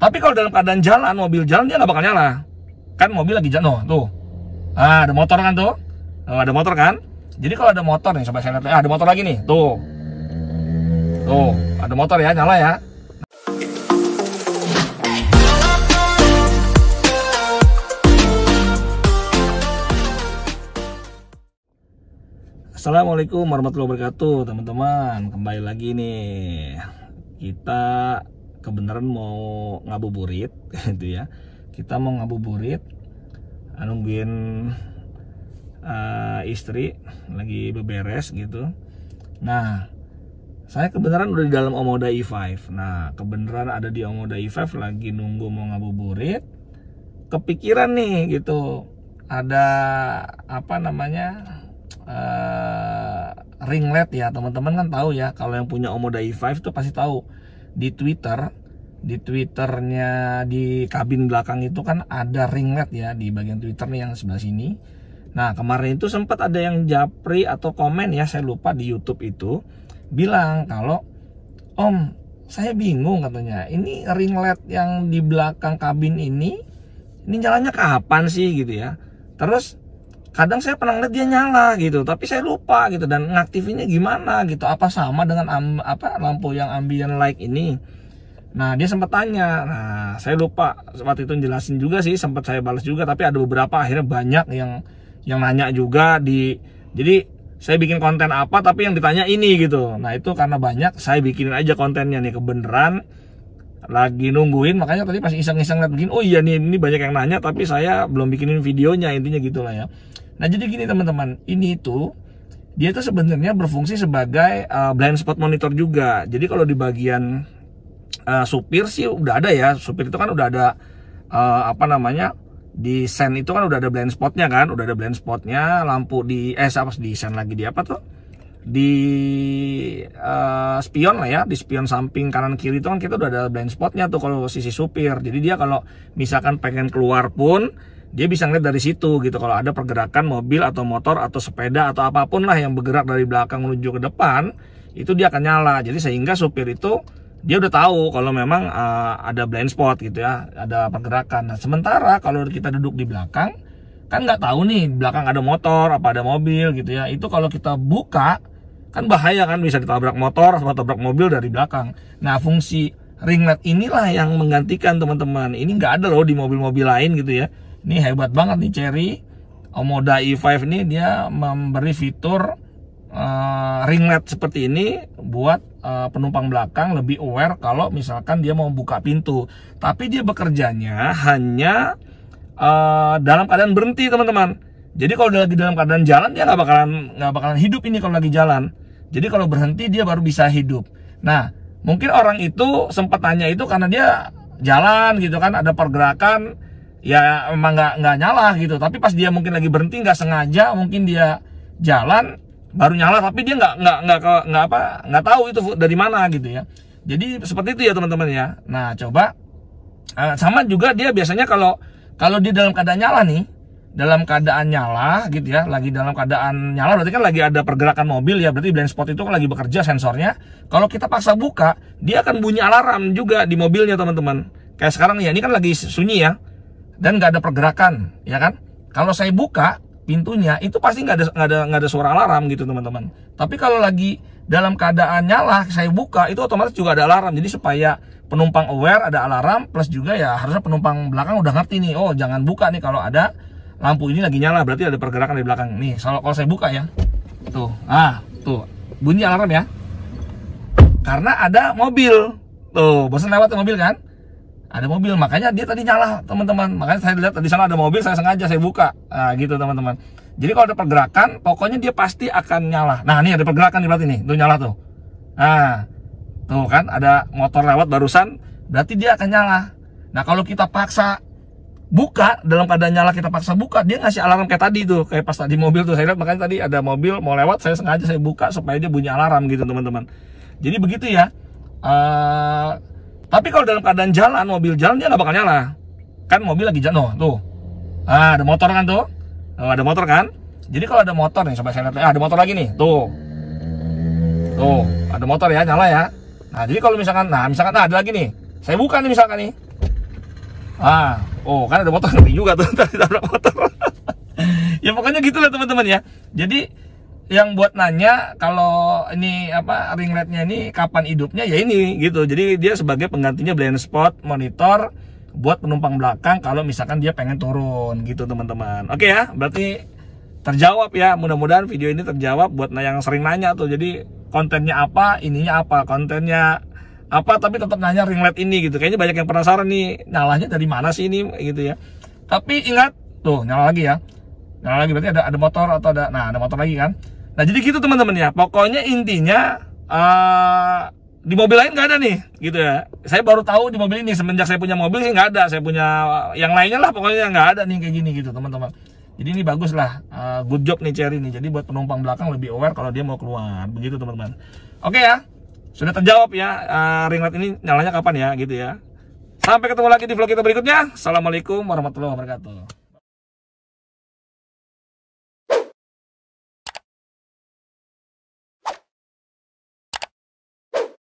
Tapi kalau dalam keadaan jalan, mobil jalan dia nggak bakal nyala. Kan mobil lagi jalan, oh, tuh. Ah, ada motor kan tuh? Oh, ada motor kan? Jadi kalau ada motor nih, coba saya lihat. Ah, ada motor lagi nih, tuh. Tuh, ada motor ya, nyala ya. Assalamualaikum warahmatullahi wabarakatuh teman-teman Kembali lagi nih Kita kebenaran mau ngabuburit gitu ya kita mau ngabuburit nungguin uh, istri lagi beberes gitu nah saya kebenaran udah di dalam Omoda e 5 nah kebenaran ada di Omoda e 5 lagi nunggu mau ngabuburit kepikiran nih gitu ada apa namanya uh, ringlet ya teman-teman kan tahu ya kalau yang punya Omoda e 5 itu pasti tahu di Twitter di Twitternya di kabin belakang itu kan ada ring light ya di bagian Twitter nih yang sebelah sini nah kemarin itu sempat ada yang japri atau komen ya saya lupa di YouTube itu bilang kalau Om saya bingung katanya ini ring light yang di belakang kabin ini ini jalannya kapan sih gitu ya terus kadang saya pernah lihat dia nyala gitu tapi saya lupa gitu dan ngaktifinnya gimana gitu apa sama dengan am, apa lampu yang ambient light ini nah dia sempat tanya nah saya lupa waktu itu jelasin juga sih sempat saya balas juga tapi ada beberapa akhirnya banyak yang yang nanya juga di jadi saya bikin konten apa tapi yang ditanya ini gitu nah itu karena banyak saya bikinin aja kontennya nih kebenaran lagi nungguin makanya tadi pas iseng-iseng liat begini oh iya nih ini banyak yang nanya tapi saya belum bikinin videonya intinya gitulah ya Nah jadi gini teman-teman, ini itu dia itu sebenarnya berfungsi sebagai uh, blind spot monitor juga. Jadi kalau di bagian uh, supir sih udah ada ya, supir itu kan udah ada uh, apa namanya di sen itu kan udah ada blind spotnya kan, udah ada blind spotnya, lampu di eh apa di sen lagi di apa tuh? Di uh, spion lah ya, di spion samping kanan kiri itu kan kita udah ada blind spotnya tuh kalau sisi supir. Jadi dia kalau misalkan pengen keluar pun dia bisa ngeliat dari situ gitu kalau ada pergerakan mobil atau motor atau sepeda atau apapun lah yang bergerak dari belakang menuju ke depan itu dia akan nyala jadi sehingga supir itu dia udah tahu kalau memang uh, ada blind spot gitu ya ada pergerakan nah sementara kalau kita duduk di belakang kan nggak tahu nih belakang ada motor apa ada mobil gitu ya itu kalau kita buka kan bahaya kan bisa ditabrak motor atau tabrak mobil dari belakang nah fungsi ring light inilah yang menggantikan teman-teman ini nggak ada loh di mobil-mobil lain gitu ya ini hebat banget nih Cherry. Omoda E 5 ini dia memberi fitur uh, eh, light seperti ini buat uh, penumpang belakang lebih aware kalau misalkan dia mau buka pintu. Tapi dia bekerjanya hanya uh, dalam keadaan berhenti teman-teman. Jadi kalau lagi dalam keadaan jalan dia nggak bakalan nggak bakalan hidup ini kalau lagi jalan. Jadi kalau berhenti dia baru bisa hidup. Nah mungkin orang itu sempat tanya itu karena dia jalan gitu kan ada pergerakan ya emang nggak nggak nyala gitu tapi pas dia mungkin lagi berhenti nggak sengaja mungkin dia jalan baru nyala tapi dia nggak nggak nggak nggak apa nggak tahu itu dari mana gitu ya jadi seperti itu ya teman-teman ya nah coba eh, sama juga dia biasanya kalau kalau di dalam keadaan nyala nih dalam keadaan nyala gitu ya lagi dalam keadaan nyala berarti kan lagi ada pergerakan mobil ya berarti blind spot itu kan lagi bekerja sensornya kalau kita paksa buka dia akan bunyi alarm juga di mobilnya teman-teman kayak sekarang ya ini kan lagi sunyi ya dan nggak ada pergerakan, ya kan? Kalau saya buka pintunya itu pasti nggak ada nggak ada gak ada suara alarm gitu teman-teman. Tapi kalau lagi dalam keadaan nyala saya buka itu otomatis juga ada alarm. Jadi supaya penumpang aware ada alarm plus juga ya harusnya penumpang belakang udah ngerti nih. Oh jangan buka nih kalau ada lampu ini lagi nyala berarti ada pergerakan di belakang. Nih kalau kalau saya buka ya tuh ah tuh bunyi alarm ya karena ada mobil tuh bosan lewat mobil kan ada mobil makanya dia tadi nyala teman-teman makanya saya lihat tadi sana ada mobil saya sengaja saya buka nah, gitu teman-teman jadi kalau ada pergerakan pokoknya dia pasti akan nyala nah ini ada pergerakan nih berarti nih itu nyala tuh nah tuh kan ada motor lewat barusan berarti dia akan nyala nah kalau kita paksa buka dalam pada nyala kita paksa buka dia ngasih alarm kayak tadi tuh kayak pas tadi mobil tuh saya lihat makanya tadi ada mobil mau lewat saya sengaja saya buka supaya dia bunyi alarm gitu teman-teman jadi begitu ya uh, tapi kalau dalam keadaan jalan, mobil jalan dia nggak bakal nyala. Kan mobil lagi jalan, oh, tuh. Ah, ada motor kan tuh? Oh, ada motor kan? Jadi kalau ada motor nih, coba saya lihat. Ah, ada motor lagi nih, tuh. Tuh, ada motor ya, nyala ya. Nah, jadi kalau misalkan, nah misalkan nah, ada lagi nih. Saya buka nih misalkan nih. Ah, oh kan ada motor lebih juga tuh, tadi ada motor. ya pokoknya gitu lah teman-teman ya. Jadi yang buat nanya kalau ini apa ringletnya ini kapan hidupnya ya ini gitu jadi dia sebagai penggantinya blind spot monitor buat penumpang belakang kalau misalkan dia pengen turun gitu teman-teman oke ya berarti terjawab ya mudah-mudahan video ini terjawab buat yang sering nanya tuh jadi kontennya apa ininya apa kontennya apa tapi tetap nanya ringlet ini gitu kayaknya banyak yang penasaran nih nyalanya dari mana sih ini gitu ya tapi ingat tuh nyala lagi ya nyala lagi berarti ada ada motor atau ada nah ada motor lagi kan Nah jadi gitu teman-teman ya. Pokoknya intinya uh, di mobil lain nggak ada nih, gitu ya. Saya baru tahu di mobil ini semenjak saya punya mobil sih nggak ada. Saya punya eh, yang lainnya lah pokoknya nggak ada nih kayak gini gitu teman-teman. Jadi ini bagus lah, uh, good job nih Cherry nih. Jadi buat penumpang belakang lebih aware kalau dia mau keluar, begitu teman-teman. Oke ya, sudah terjawab ya uh, ring light ini nyalanya kapan ya, gitu ya. Sampai ketemu lagi di vlog kita berikutnya. Assalamualaikum warahmatullahi wabarakatuh.